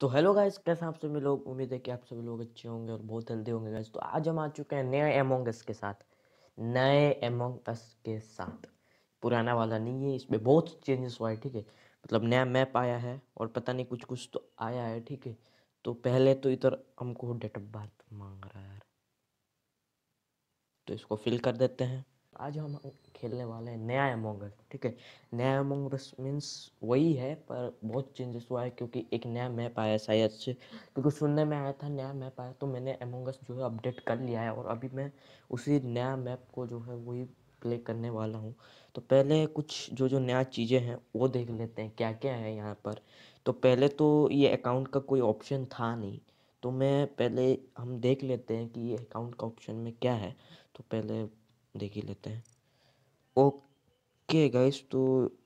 तो hello guys कैसे आप सभी लोग उम्मीद है कि आप सभी लोग अच्छे होंगे और बहुत हेल्दी होंगे गाइस तो आज हम आ चुके हैं नए एमोंग के साथ नए एमोंग के साथ पुराना वाला नहीं है इसमें बहुत चेंजेस हुआ है ठीक है मतलब नया मैप आया है और पता नहीं कुछ कुछ तो आया है ठीक है तो पहले तो इधर हमको डेट ऑफ बर्थ मांग रहा है तो इसको फिल कर देते हैं आज हम खेलने वाले हैं नया एमोंगस ठीक है नया एमोंगस मीन्स वही है पर बहुत चेंजेस हुआ है क्योंकि एक नया मैप आया शायद से क्योंकि सुनने में आया था नया मैप आया तो मैंने एमोंगस जो है अपडेट कर लिया है और अभी मैं उसी नया मैप को जो है वही प्ले करने वाला हूँ तो पहले कुछ जो जो नया चीज़ें हैं वो देख लेते हैं क्या क्या है यहाँ पर तो पहले तो ये अकाउंट का कोई ऑप्शन था नहीं तो मैं पहले हम देख लेते हैं कि ये अकाउंट का ऑप्शन में क्या है तो पहले देख ही लेते हैं ओके गाइस तो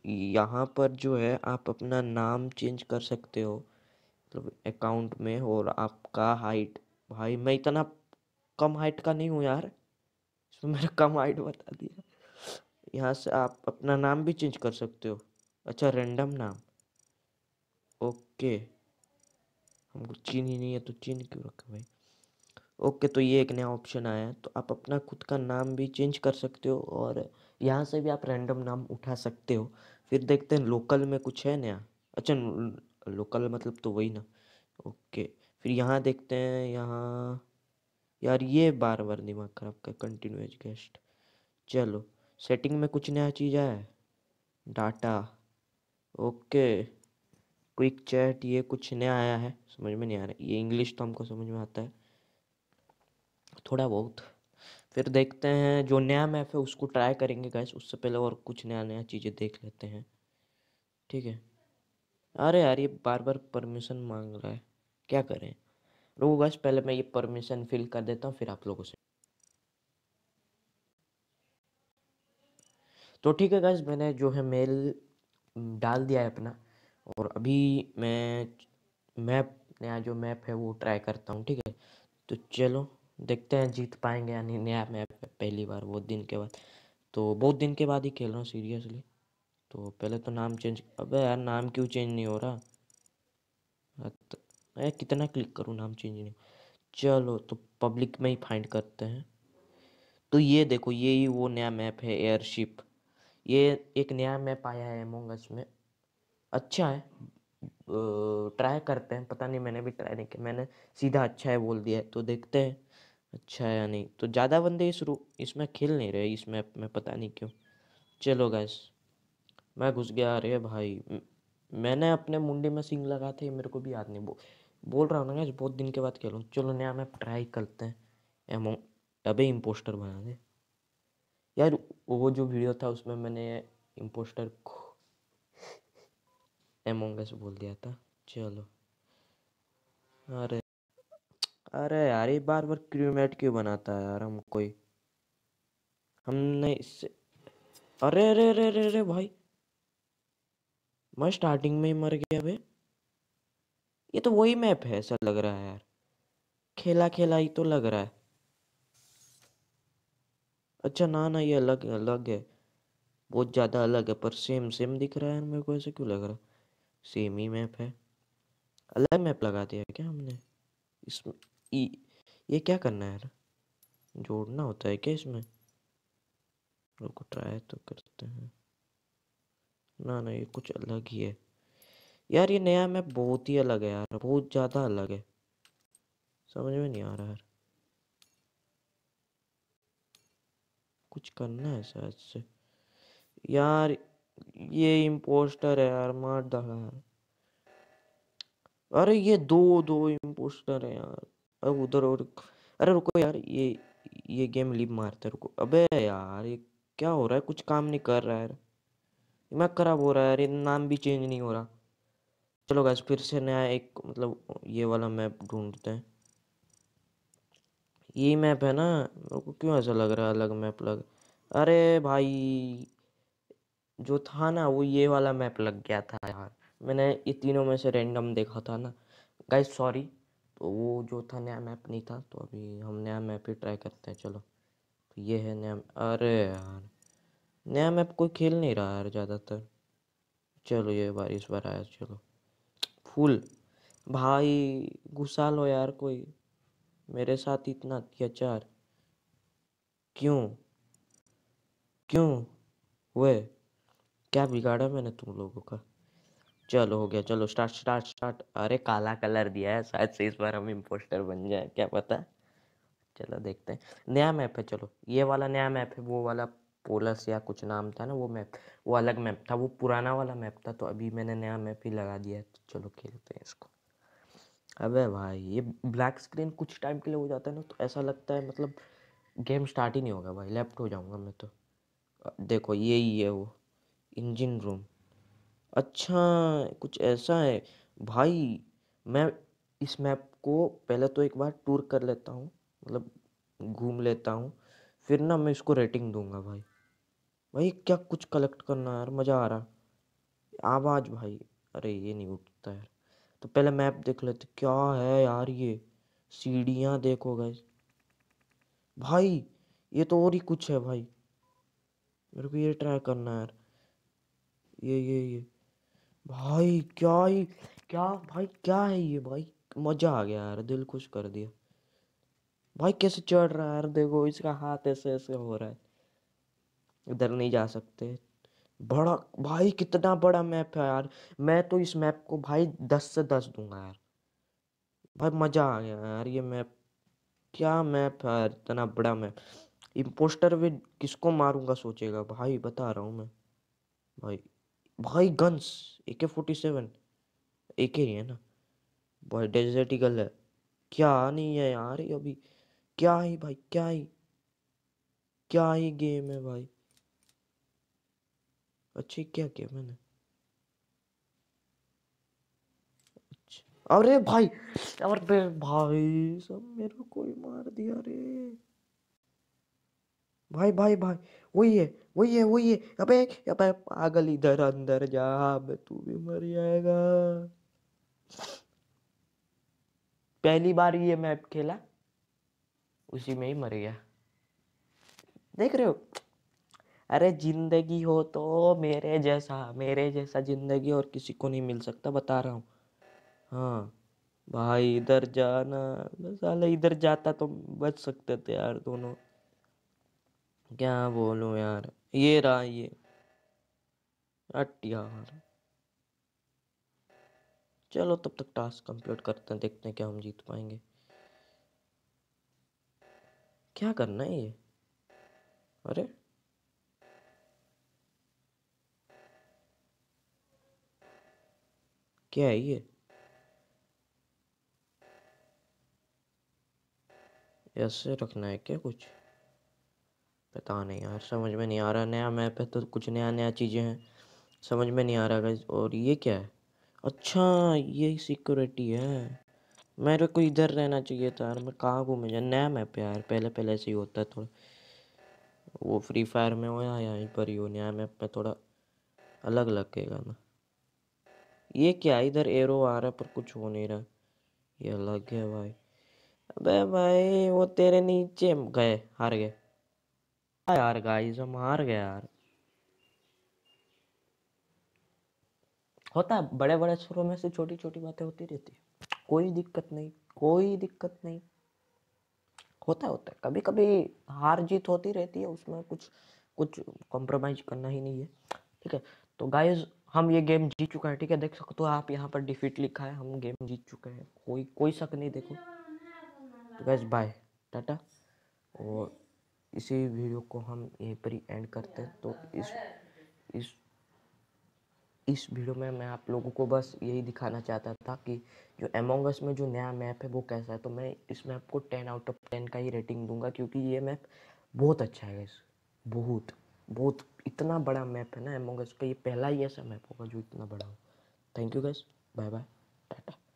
यहाँ पर जो है आप अपना नाम चेंज कर सकते हो मतलब अकाउंट में और आपका हाइट भाई मैं इतना कम हाइट का नहीं हूँ यार इसमें मेरा कम हाइट बता दिया यहाँ से आप अपना नाम भी चेंज कर सकते हो अच्छा रेंडम नाम ओके हमको चीन ही नहीं है तो चीन क्यों रखा भाई ओके तो ये एक नया ऑप्शन आया है तो आप अपना खुद का नाम भी चेंज कर सकते हो और यहाँ से भी आप रैंडम नाम उठा सकते हो फिर देखते हैं लोकल में कुछ है नया अच्छा लोकल मतलब तो वही ना ओके फिर यहाँ देखते हैं यहाँ यार ये बार बार दिमाग खराब का कंटिन्यूस गेस्ट चलो सेटिंग में कुछ नया चीज़ आया है डाटा ओके क्विक चैट ये कुछ नया आया है समझ में नहीं आ रहा ये इंग्लिश तो हमको समझ में आता है थोड़ा बहुत फिर देखते हैं जो नया मैप है उसको ट्राई करेंगे गैस उससे पहले और कुछ नया नया चीज़ें देख लेते हैं ठीक है अरे यार ये बार बार परमिशन मांग रहा है क्या करें रुको गैस पहले मैं ये परमिशन फिल कर देता हूँ फिर आप लोगों से तो ठीक है गैस मैंने जो है मेल डाल दिया है अपना और अभी मैं मैप नया जो मैप है वो ट्राई करता हूँ ठीक है तो चलो देखते हैं जीत पाएंगे या नहीं नया मैप पहली बार बहुत दिन के बाद तो बहुत दिन के बाद ही खेल रहा हूँ सीरियसली तो पहले तो नाम चेंज अबे यार नाम क्यों चेंज नहीं हो रहा तो मैं कितना क्लिक करूँ नाम चेंज नहीं चलो तो पब्लिक में ही फाइंड करते हैं तो ये देखो ये ही वो नया मैप है एयरशिप ये एक नया मैप आया है एमोंगस में अच्छा है ट्राई करते हैं पता नहीं मैंने भी ट्राई नहीं किया मैंने सीधा अच्छा है बोल दिया है तो देखते हैं अच्छा या नहीं तो ज़्यादा बंदे इस रू इसमें खेल नहीं रहे इस मैप में पता नहीं क्यों चलो गैस मैं घुस गया अरे भाई मैंने अपने मुंडे में सिंग लगा थे मेरे को भी याद नहीं बो, बोल रहा हूँ ना गैस बहुत दिन के बाद खेलूँ चलो नया मैप ट्राई करते हैं एमो अभी इम्पोस्टर बना दे यार वो जो वीडियो था उसमें मैंने इम्पोस्टर एमोंगस बोल दिया था चलो अरे अरे यार ये बार बार क्रीमेट क्यों बनाता है यार हम कोई हमने इससे अरे अरे अरे अरे अरे भाई मैं स्टार्टिंग में ही मर गया भे ये तो वही मैप है ऐसा लग रहा है यार खेला खेला ही तो लग रहा है अच्छा ना ना ये अलग अलग है बहुत ज़्यादा अलग है पर सेम सेम दिख रहा है मेरे को ऐसा क्यों लग रहा है सेम ही मैप है अलग मैप लगा दिया क्या हमने इसमें ई ये क्या करना है यार जोड़ना होता है क्या इसमें रुको ट्राई तो करते हैं ना ना ये कुछ अलग ही है यार ये नया मैप बहुत ही अलग है यार बहुत ज़्यादा अलग है समझ में नहीं आ रहा यार कुछ करना है शायद से यार ये इम्पोस्टर है यार मार दगा यार अरे ये दो दो इम्पोस्टर है यार अरे उधर और अरे रुको यार ये ये गेम लीप मारते रुको अबे यार ये क्या हो रहा है कुछ काम नहीं कर रहा है दिमाग खराब हो रहा है यार ये नाम भी चेंज नहीं हो रहा चलो गैस फिर से नया एक मतलब ये वाला मैप ढूंढते हैं ये मैप है ना मेरे को क्यों ऐसा लग रहा है अलग मैप लग अरे भाई जो था ना वो ये वाला मैप लग गया था यार मैंने ये तीनों में से रैंडम देखा था ना गाइस सॉरी तो वो जो था नया मैप नहीं था तो अभी हम नया मैप ही ट्राई करते हैं चलो तो ये है नया अरे यार नया मैप कोई खेल नहीं रहा यार ज़्यादातर चलो ये बार इस बार आया चलो फुल भाई गुस्सा लो यार कोई मेरे साथ इतना अत्याचार क्यों क्यों वे क्या बिगाड़ा मैंने तुम लोगों का चलो हो गया चलो स्टार्ट स्टार्ट स्टार्ट अरे काला कलर दिया है शायद से इस बार हम इम्पोस्टर बन जाए क्या पता चलो देखते हैं नया मैप है चलो ये वाला नया मैप है वो वाला पोलस या कुछ नाम था ना वो मैप वो अलग मैप था वो पुराना वाला मैप था तो अभी मैंने नया मैप ही लगा दिया है तो चलो खेलते हैं इसको अबे भाई ये ब्लैक स्क्रीन कुछ टाइम के लिए हो जाता है ना तो ऐसा लगता है मतलब गेम स्टार्ट ही नहीं होगा भाई लेफ्ट हो जाऊंगा मैं तो देखो ये ही है वो इंजन रूम अच्छा कुछ ऐसा है भाई मैं इस मैप को पहले तो एक बार टूर कर लेता हूँ मतलब घूम लेता हूँ फिर ना मैं इसको रेटिंग दूंगा भाई भाई क्या कुछ कलेक्ट करना यार मज़ा आ रहा आवाज़ भाई अरे ये नहीं उठता यार तो पहले मैप देख लेते क्या है यार ये सीढ़ियाँ देखो गए भाई ये तो और ही कुछ है भाई मेरे को ये ट्राई करना है यार ये ये ये भाई क्या ही क्या भाई क्या है ये भाई मजा आ गया यार दिल खुश कर दिया भाई कैसे चढ़ रहा है यार देखो इसका हाथ ऐसे ऐसे हो रहा है इधर नहीं जा सकते बड़ा भाई कितना बड़ा मैप है यार मैं तो इस मैप को भाई दस से दस दूंगा यार भाई मज़ा आ गया यार ये मैप क्या मैप है यार इतना बड़ा मैप इम्पोस्टर भी किसको मारूंगा सोचेगा भाई बता रहा हूँ मैं भाई भाई गन्स ए के फोर्टी सेवन ए के ही है ना भाई डेजर्ट ईगल है क्या नहीं है यार ये अभी क्या ही भाई क्या ही क्या ही गेम है भाई अच्छी क्या किया मैंने अच्छा। अरे भाई अरे भाई सब मेरे को ही मार दिया रे भाई भाई भाई वही है वही है वही है अबे अबे पागल इधर अंदर जा अबे तू भी मर जाएगा पहली बार ये मैप खेला उसी में ही मर गया देख रहे हो अरे जिंदगी हो तो मेरे जैसा मेरे जैसा जिंदगी और किसी को नहीं मिल सकता बता रहा हूँ हाँ भाई इधर जाना बस इधर जाता तो बच सकते थे यार दोनों क्या बोलूँ यार ये रहा ये अट यार चलो तब तक टास्क कंप्लीट करते हैं देखते हैं क्या हम जीत पाएंगे क्या करना है ये अरे क्या है ये ऐसे रखना है क्या कुछ पता नहीं यार समझ में नहीं आ रहा नया मैप है तो कुछ नया नया चीज़ें हैं समझ में नहीं आ रहा गाइज और ये क्या है अच्छा ये सिक्योरिटी है मेरे को इधर रहना चाहिए था यार मैं कहाँ घूमे जा नया मैप है यार पहले पहले ऐसे ही होता है थोड़ा वो फ्री फायर में हो या यहीं पर ही हो नया मैप में थोड़ा अलग लगेगा ना ये क्या इधर एरो आ रहा है पर कुछ हो नहीं रहा ये अलग है भाई अबे भाई वो तेरे नीचे गए हार गए यार गाइस हम हार गए यार होता है बड़े बड़े अक्षरों में से छोटी छोटी बातें होती रहती है कोई दिक्कत नहीं कोई दिक्कत नहीं होता है होता है कभी कभी हार जीत होती रहती है उसमें कुछ कुछ कॉम्प्रोमाइज करना ही नहीं है ठीक है तो गाइस हम ये गेम जीत चुके हैं ठीक है देख सकते हो आप यहाँ पर डिफीट लिखा है हम गेम जीत चुके हैं कोई कोई शक नहीं देखो तो गैस बाय टाटा और इसी वीडियो को हम यहीं पर ही एंड करते हैं तो इस इस इस वीडियो में मैं आप लोगों को बस यही दिखाना चाहता था कि जो एमोंगस में जो नया मैप है वो कैसा है तो मैं इस मैप को टेन आउट ऑफ टेन का ही रेटिंग दूंगा क्योंकि ये मैप बहुत अच्छा है इस बहुत बहुत इतना बड़ा मैप है ना एमोंगस का ये पहला ही ऐसा मैप होगा जो इतना बड़ा हो thank you guys bye bye Tata